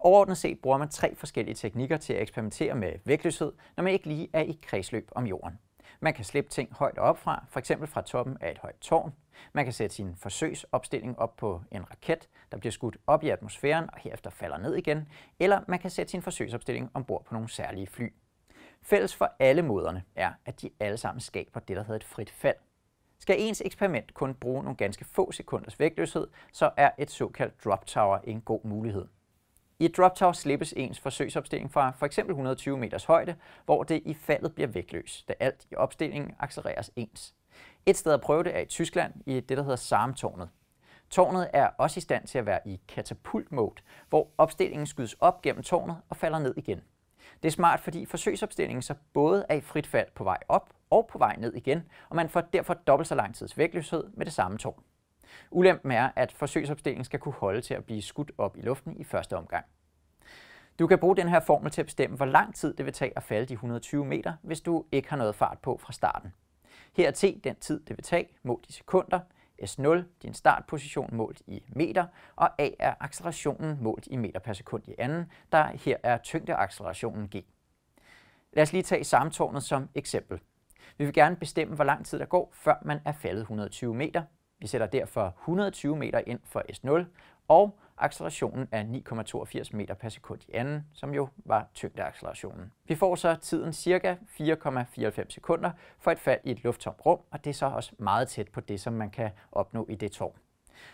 Overordnet set bruger man tre forskellige teknikker til at eksperimentere med vægtløshed, når man ikke lige er i kredsløb om jorden. Man kan slippe ting højt op fra, f.eks. fra toppen af et højt tårn. Man kan sætte sin forsøgsopstilling op på en raket, der bliver skudt op i atmosfæren og herefter falder ned igen. Eller man kan sætte sin forsøgsopstilling ombord på nogle særlige fly. Fælles for alle måderne er, at de alle sammen skaber det, der hedder et frit fald, skal ens eksperiment kun bruge nogle ganske få sekunders vægtløshed, så er et såkaldt drop tower en god mulighed. I et drop tower slippes ens forsøgsopstilling fra f.eks. 120 meters højde, hvor det i faldet bliver vægtløs, da alt i opstillingen accelereres ens. Et sted at prøve det er i Tyskland i det, der hedder Sarmtårnet. Tårnet er også i stand til at være i katapult-mode, hvor opstillingen skydes op gennem tårnet og falder ned igen. Det er smart, fordi forsøgsopstillingen så både er i frit fald på vej op og på vej ned igen, og man får derfor dobbelt så lang tids vægtløshed med det samme tog. Ulempen er, at forsøgsopstillingen skal kunne holde til at blive skudt op i luften i første omgang. Du kan bruge den her formel til at bestemme, hvor lang tid det vil tage at falde de 120 meter, hvis du ikke har noget fart på fra starten. Her er T den tid, det vil tage, målt i sekunder, S0 din startposition målt i meter, og A er accelerationen målt i meter per sekund i anden, der her er tyngdeaccelerationen G. Lad os lige tage samtårnet som eksempel. Vi vil gerne bestemme, hvor lang tid der går, før man er faldet 120 meter. Vi sætter derfor 120 meter ind for S0, og accelerationen er 9,82 meter per sekund i anden, som jo var tyngdeaccelerationen. Vi får så tiden ca. 4,94 sekunder for et fald i et lufttomt rum, og det er så også meget tæt på det, som man kan opnå i det tårn.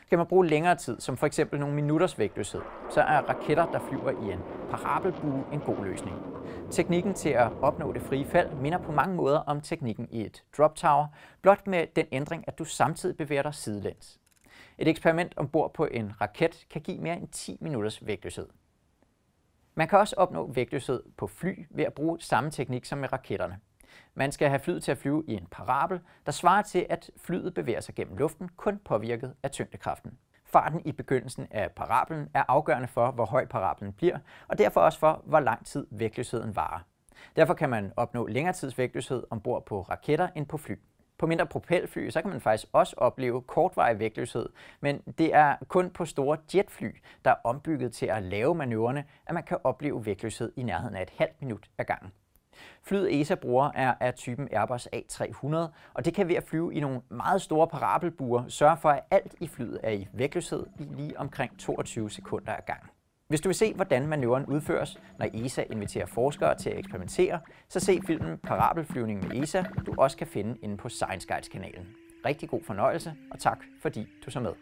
Skal man bruge længere tid, som for eksempel nogle minutters vægtløshed, så er raketter, der flyver i en parabelbue, en god løsning. Teknikken til at opnå det frie fald minder på mange måder om teknikken i et drop tower, blot med den ændring, at du samtidig bevæger dig sidelæns. Et eksperiment ombord på en raket kan give mere end 10 minutters vægtløshed. Man kan også opnå vægtløshed på fly ved at bruge samme teknik som med raketterne. Man skal have flyet til at flyve i en parabel, der svarer til, at flyet bevæger sig gennem luften kun påvirket af tyngdekraften. Farten i begyndelsen af parabelen er afgørende for, hvor høj parabelen bliver, og derfor også for, hvor lang tid vægtløsheden varer. Derfor kan man opnå længere tids vægtløshed ombord på raketter end på fly. På mindre propelfly, så kan man faktisk også opleve kortvarig vægtløshed, men det er kun på store jetfly, der er ombygget til at lave manøvrerne, at man kan opleve vægtløshed i nærheden af et halvt minut ad gangen. Flyet ESA bruger er af typen Airbus A300, og det kan ved at flyve i nogle meget store parabelbuer sørge for, at alt i flyet er i vægtløshed i lige omkring 22 sekunder ad gang. Hvis du vil se, hvordan manøvren udføres, når ESA inviterer forskere til at eksperimentere, så se filmen Parabelflyvning med ESA, du også kan finde inde på Science Guides-kanalen. Rigtig god fornøjelse, og tak fordi du så med.